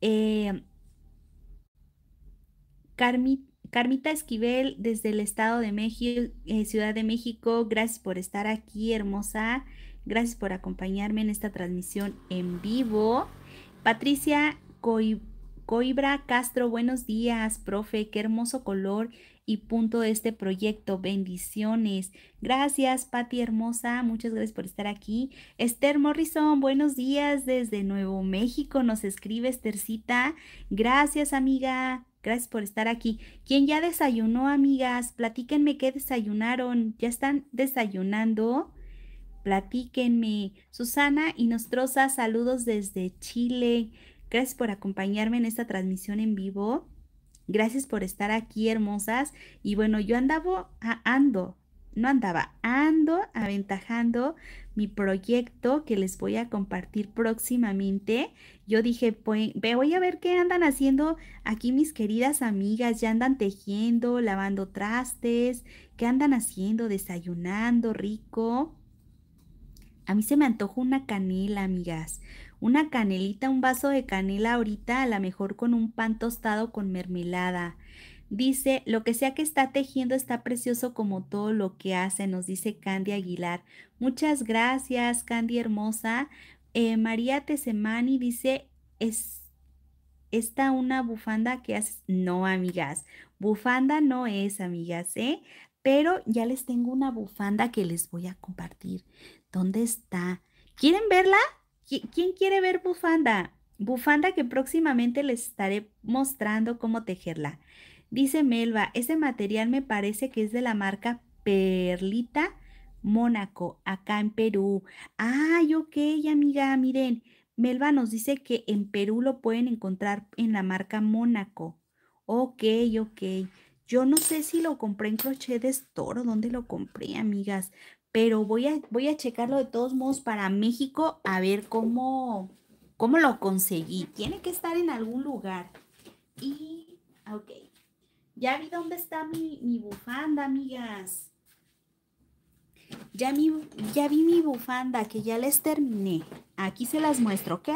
Eh, Carmita Esquivel, desde el Estado de México, eh, Ciudad de México, gracias por estar aquí, hermosa. Gracias por acompañarme en esta transmisión en vivo. Patricia Coibra Castro, buenos días, profe. Qué hermoso color y punto de este proyecto. Bendiciones. Gracias, Pati hermosa. Muchas gracias por estar aquí. Esther Morrison, buenos días desde Nuevo México. Nos escribe Estercita. Gracias, amiga. Gracias por estar aquí. ¿Quién ya desayunó, amigas? Platíquenme qué desayunaron. ¿Ya están desayunando? platíquenme. Susana y Nostrosa, saludos desde Chile. Gracias por acompañarme en esta transmisión en vivo. Gracias por estar aquí, hermosas. Y bueno, yo andaba, ando, no andaba, ando aventajando mi proyecto que les voy a compartir próximamente. Yo dije, pues voy a ver qué andan haciendo aquí mis queridas amigas. Ya andan tejiendo, lavando trastes, qué andan haciendo, desayunando rico. A mí se me antoja una canela, amigas. Una canelita, un vaso de canela ahorita, a lo mejor con un pan tostado con mermelada. Dice, lo que sea que está tejiendo está precioso como todo lo que hace, nos dice Candy Aguilar. Muchas gracias, Candy hermosa. Eh, María Tesemani dice, es esta una bufanda que haces. No, amigas, bufanda no es, amigas, ¿eh? Pero ya les tengo una bufanda que les voy a compartir. ¿Dónde está? ¿Quieren verla? ¿Quién quiere ver bufanda? Bufanda que próximamente les estaré mostrando cómo tejerla. Dice Melba, ese material me parece que es de la marca Perlita Mónaco, acá en Perú. Ay, ok, amiga, miren. Melba nos dice que en Perú lo pueden encontrar en la marca Mónaco. Ok, ok. Yo no sé si lo compré en Crochet de Store, dónde lo compré, amigas, pero voy a, voy a checarlo de todos modos para México a ver cómo, lo conseguí. Tiene que estar en algún lugar. Y, ah, ok, ya vi dónde está mi, bufanda, amigas. Ya, ya vi mi bufanda que ya les terminé. Aquí se las muestro, ¿ok?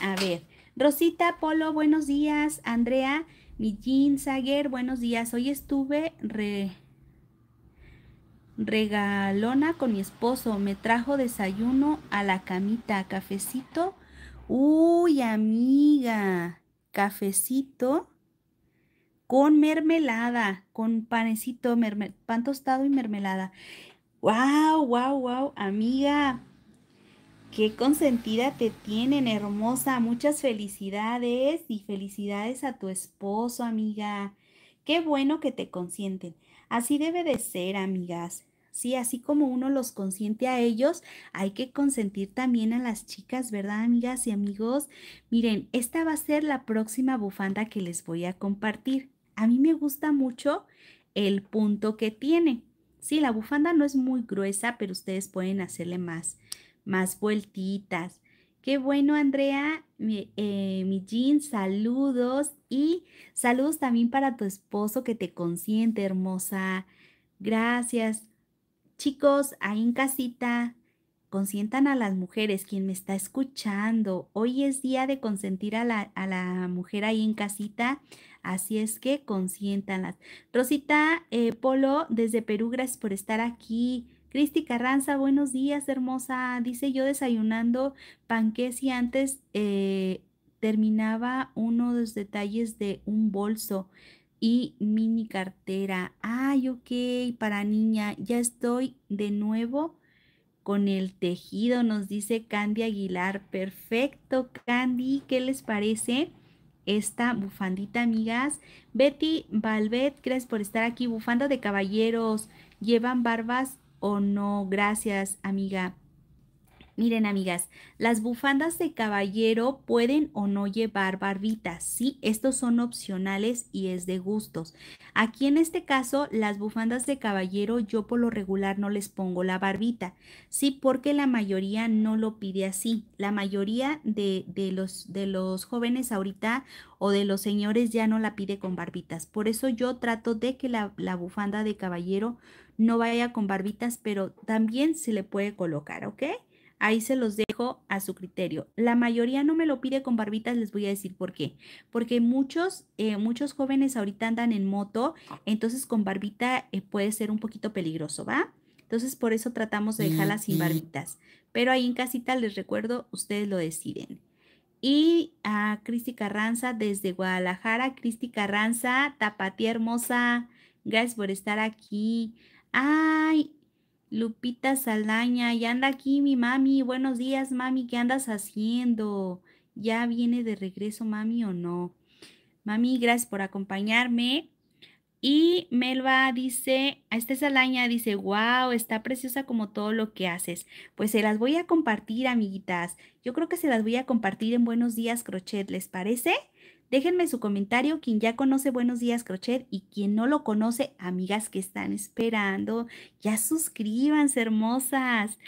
A ver, Rosita, Polo, buenos días. Andrea, mi Sager, buenos días. Hoy estuve re regalona con mi esposo, me trajo desayuno a la camita, cafecito. Uy, amiga, cafecito con mermelada, con panecito, pan tostado y mermelada. ¡Wow, wow, wow! Amiga, qué consentida te tienen, hermosa. Muchas felicidades y felicidades a tu esposo, amiga. Qué bueno que te consienten. Así debe de ser, amigas. ¿sí? Así como uno los consiente a ellos, hay que consentir también a las chicas, ¿verdad, amigas y amigos? Miren, esta va a ser la próxima bufanda que les voy a compartir. A mí me gusta mucho el punto que tiene. Sí, la bufanda no es muy gruesa, pero ustedes pueden hacerle más, más vueltitas. Qué bueno, Andrea, mi, eh, mi Jean, saludos y saludos también para tu esposo que te consiente, hermosa. Gracias. Chicos, ahí en casita, consientan a las mujeres, quien me está escuchando. Hoy es día de consentir a la, a la mujer ahí en casita, así es que consientanlas. Rosita eh, Polo, desde Perú, gracias por estar aquí. Cristi Carranza, buenos días, hermosa. Dice yo desayunando panques y antes eh, terminaba uno de los detalles de un bolso y mini cartera. Ay, ok, para niña, ya estoy de nuevo con el tejido, nos dice Candy Aguilar. Perfecto, Candy, ¿qué les parece? Esta bufandita, amigas. Betty Valvet, gracias por estar aquí. Bufanda de caballeros, ¿llevan barbas o no? Gracias, amiga. Miren, amigas, las bufandas de caballero pueden o no llevar barbitas, ¿sí? Estos son opcionales y es de gustos. Aquí en este caso, las bufandas de caballero yo por lo regular no les pongo la barbita, ¿sí? Porque la mayoría no lo pide así. La mayoría de, los, de los jóvenes ahorita o de los señores ya no la pide con barbitas. Por eso yo trato de que la, la bufanda de caballero no vaya con barbitas, pero también se le puede colocar, ¿ok? Ahí se los dejo a su criterio. La mayoría no me lo pide con barbitas, les voy a decir por qué. Porque muchos, eh, muchos jóvenes ahorita andan en moto, entonces con barbita eh, puede ser un poquito peligroso, ¿va? Entonces por eso tratamos de mm, dejarla sin barbitas. Pero ahí en casita les recuerdo, ustedes lo deciden. Y a ah, Cristi Carranza desde Guadalajara. Cristi Carranza, tapatía hermosa. Gracias por estar aquí. Ay, Lupita Saldaña, ya anda aquí mi mami. Buenos días, mami. ¿Qué andas haciendo? ¿Ya viene de regreso, mami, o no? Mami, gracias por acompañarme. Y Melba dice, a este Salaña dice, wow, está preciosa como todo lo que haces. Pues se las voy a compartir, amiguitas. Yo creo que se las voy a compartir en Buenos Días Crochet, ¿les parece? Déjenme su comentario, quien ya conoce Buenos Días Crochet y quien no lo conoce, amigas que están esperando, ya suscríbanse, hermosas.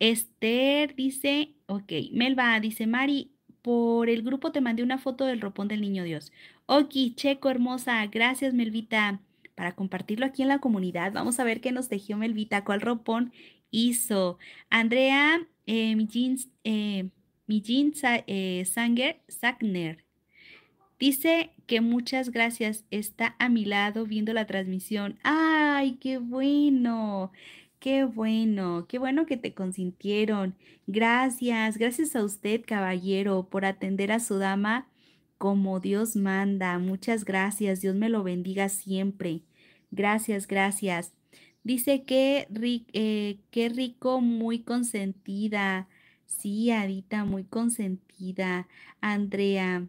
Esther dice, ok, Melba dice, Mari, por el grupo te mandé una foto del ropón del niño Dios. Ok, Checo, hermosa, gracias, Melvita, para compartirlo aquí en la comunidad. Vamos a ver qué nos tejió Melvita, cuál ropón hizo. Andrea, eh, mi jeans, eh, mi jeans, eh, Sanger, Sagner Dice que muchas gracias, está a mi lado viendo la transmisión. ¡Ay, qué bueno! Qué bueno, qué bueno que te consintieron. Gracias, gracias a usted, caballero, por atender a su dama como Dios manda. Muchas gracias, Dios me lo bendiga siempre. Gracias, gracias. Dice que eh, qué rico, muy consentida. Sí, Adita, muy consentida. Andrea,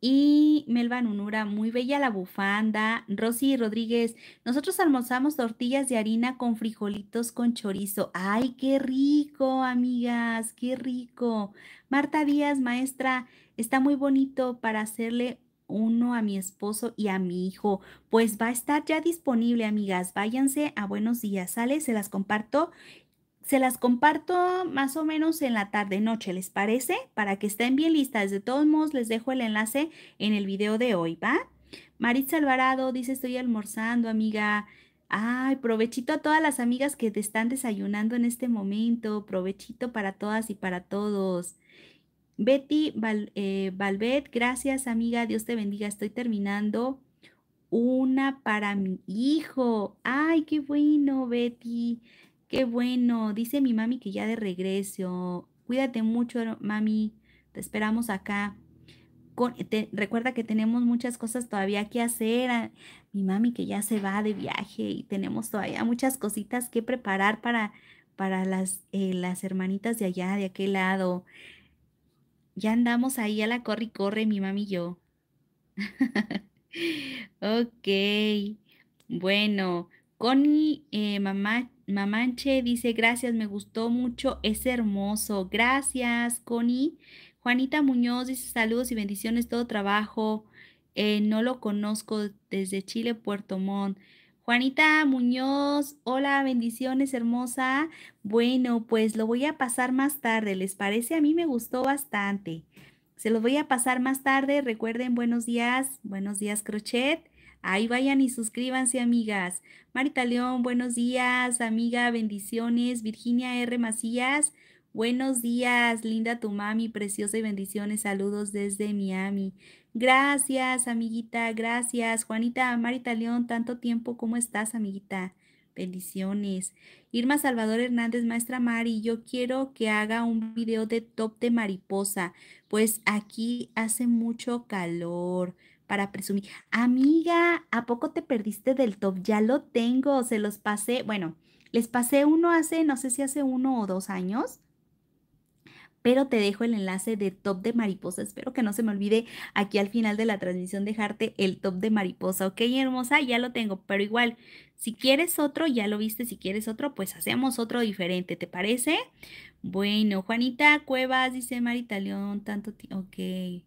y Melba Nunura, muy bella la bufanda. Rosy Rodríguez, nosotros almorzamos tortillas de harina con frijolitos con chorizo. ¡Ay, qué rico, amigas! ¡Qué rico! Marta Díaz, maestra, está muy bonito para hacerle uno a mi esposo y a mi hijo. Pues va a estar ya disponible, amigas. Váyanse a Buenos Días, ¿sale? Se las comparto se las comparto más o menos en la tarde-noche, ¿les parece? Para que estén bien listas. De todos modos, les dejo el enlace en el video de hoy, ¿va? Maritza Alvarado dice, estoy almorzando, amiga. Ay, provechito a todas las amigas que te están desayunando en este momento. Provechito para todas y para todos. Betty eh, Valvet, gracias amiga, Dios te bendiga. Estoy terminando una para mi hijo. Ay, qué bueno, Betty. Qué bueno, dice mi mami que ya de regreso. Cuídate mucho, mami. Te esperamos acá. recuerda que tenemos muchas cosas todavía que hacer. Ah, mi mami que ya se va de viaje y tenemos todavía muchas cositas que preparar para, para las, eh, las hermanitas de allá, de aquel lado. Ya andamos ahí a la corre y corre, mi mami y yo. ok. Bueno, Connie, eh, mamá Mamanche dice, gracias, me gustó mucho, es hermoso. Gracias, Connie. Juanita Muñoz dice, saludos y bendiciones, todo trabajo. Eh, no lo conozco desde Chile, Puerto Montt. Juanita Muñoz, hola, bendiciones, hermosa. Bueno, pues lo voy a pasar más tarde, ¿les parece? A mí me gustó bastante. Se los voy a pasar más tarde. Recuerden, buenos días, buenos días, crochet. Ahí vayan y suscríbanse, amigas. Marita León, buenos días, amiga, bendiciones. Virginia R. Macías, buenos días, linda tu mami, preciosa y bendiciones. Saludos desde Miami. Gracias, amiguita, gracias. Juanita, Marita León, tanto tiempo, ¿cómo estás, amiguita? Bendiciones. Irma Salvador Hernández, maestra Mari, yo quiero que haga un video de top de mariposa, pues aquí hace mucho calor para presumir. Amiga, ¿a poco te perdiste del top? Ya lo tengo, se los pasé. Bueno, les pasé uno hace, no sé si hace uno o dos años, pero te dejo el enlace de top de mariposa. Espero que no se me olvide aquí al final de la transmisión dejarte el top de mariposa. Ok, hermosa, ya lo tengo, pero igual, si quieres otro, ya lo viste, si quieres otro, pues hacemos otro diferente, ¿te parece? Bueno, Juanita Cuevas dice Marita León, tanto tiempo. Ok.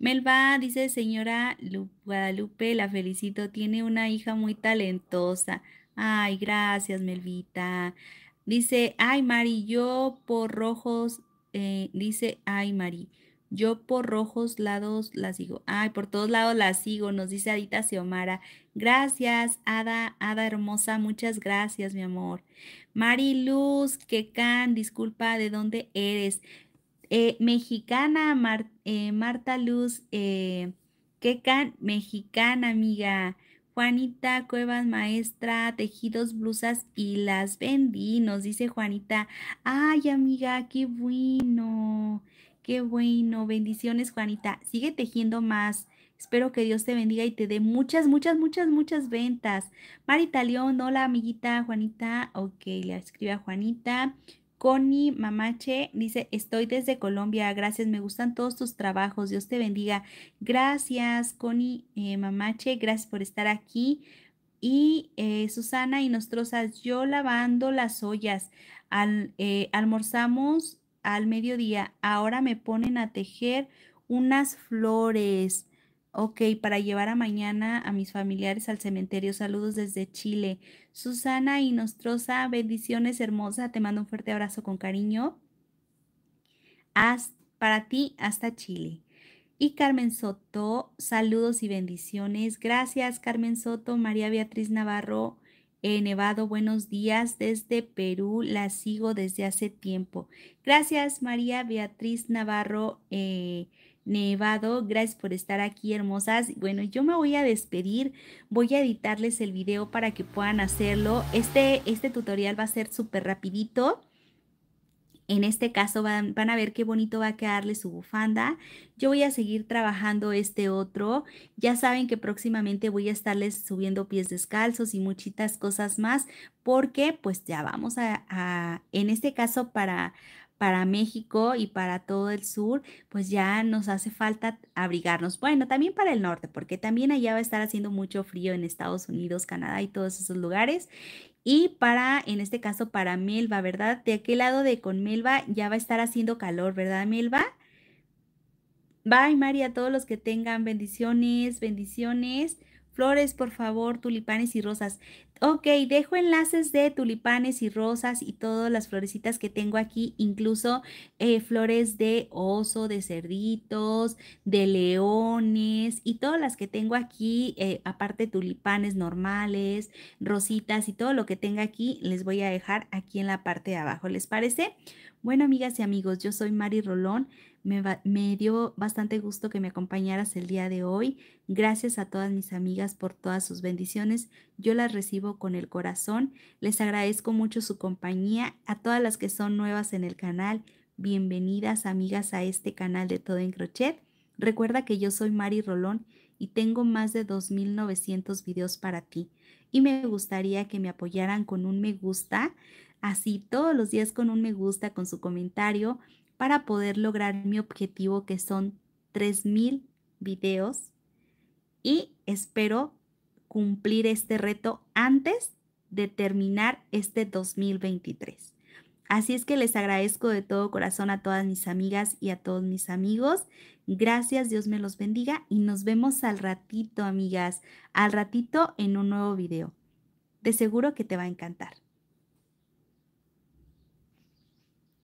Melba dice, señora Guadalupe, la felicito, tiene una hija muy talentosa. Ay, gracias, Melvita. Dice, ay, Mari, yo por rojos, eh, dice, ay, Mari, yo por rojos lados la sigo. Ay, por todos lados la sigo, nos dice Adita Xiomara. Gracias, Ada, Ada hermosa, muchas gracias, mi amor. Mari Luz, que can, disculpa, ¿de dónde eres? Eh, mexicana, eh, Marta Luz, eh, can? Mexicana, amiga. Juanita Cuevas, maestra, tejidos, blusas y las vendí, nos dice Juanita. Ay, amiga, qué bueno, qué bueno. Bendiciones, Juanita. Sigue tejiendo más. Espero que Dios te bendiga y te dé muchas, muchas, muchas, muchas ventas. Marita León, hola amiguita Juanita. Ok, le escribo a Juanita. Connie Mamache dice, estoy desde Colombia, gracias, me gustan todos tus trabajos, Dios te bendiga. Gracias, Connie eh, Mamache, gracias por estar aquí. Y eh, Susana y Nostrosas, yo lavando las ollas, Al, eh, almorzamos al mediodía, ahora me ponen a tejer unas flores. Ok, para llevar a mañana a mis familiares al cementerio. Saludos desde Chile. Susana y Nostrosa, bendiciones hermosa. Te mando un fuerte abrazo con cariño. para ti, hasta Chile. Y Carmen Soto, saludos y bendiciones. Gracias, Carmen Soto, María Beatriz Navarro. Eh, Nevado, buenos días desde Perú, la sigo desde hace tiempo. Gracias, María Beatriz Navarro. Eh, Nevado. Gracias por estar aquí, hermosas. Bueno, yo me voy a despedir. Voy a editarles el video para que puedan hacerlo. Este, este tutorial va a ser súper rapidito. En este caso van, a ver qué bonito va a quedarle su bufanda. Yo voy a seguir trabajando este otro. Ya saben que próximamente voy a estarles subiendo pies descalzos y muchitas cosas más porque pues ya vamos a en este caso para para México y para todo el sur, pues ya nos hace falta abrigarnos. Bueno, también para el norte, porque también allá va a estar haciendo mucho frío en Estados Unidos, Canadá y todos esos lugares. Y para, en este caso, para Melba, ¿verdad? De aquel lado de con Melba ya va a estar haciendo calor, ¿verdad, Melba? Bye, María, a todos los que tengan bendiciones, bendiciones. Flores, por favor, tulipanes y rosas. Ok, dejo enlaces de tulipanes y rosas y todas las florecitas que tengo aquí, incluso eh, flores de oso, de cerditos, de leones y todas las que tengo aquí, eh, aparte tulipanes normales, rositas y todo lo que tenga aquí, les voy a dejar aquí en la parte de abajo. ¿Les parece? Bueno, amigas y amigos, yo soy Mari Rolón me, dio bastante gusto que me acompañaras el día de hoy. Gracias a todas mis amigas por todas sus bendiciones. Yo las recibo con el corazón. Les agradezco mucho su compañía. A todas las que son nuevas en el canal, bienvenidas amigas a este canal de Todo en Crochet. Recuerda que yo soy Mari Rolón y tengo más de 2.900 videos para ti. Y me gustaría que me apoyaran con un me gusta. Así todos los días con un me gusta, con su comentario para poder lograr mi objetivo que son 3.000 videos y espero cumplir este reto antes de terminar este 2023. Así es que les agradezco de todo corazón a todas mis amigas y a todos mis amigos. Gracias, Dios me los bendiga y nos vemos al ratito, amigas, al ratito en un nuevo video. De seguro que te va a encantar.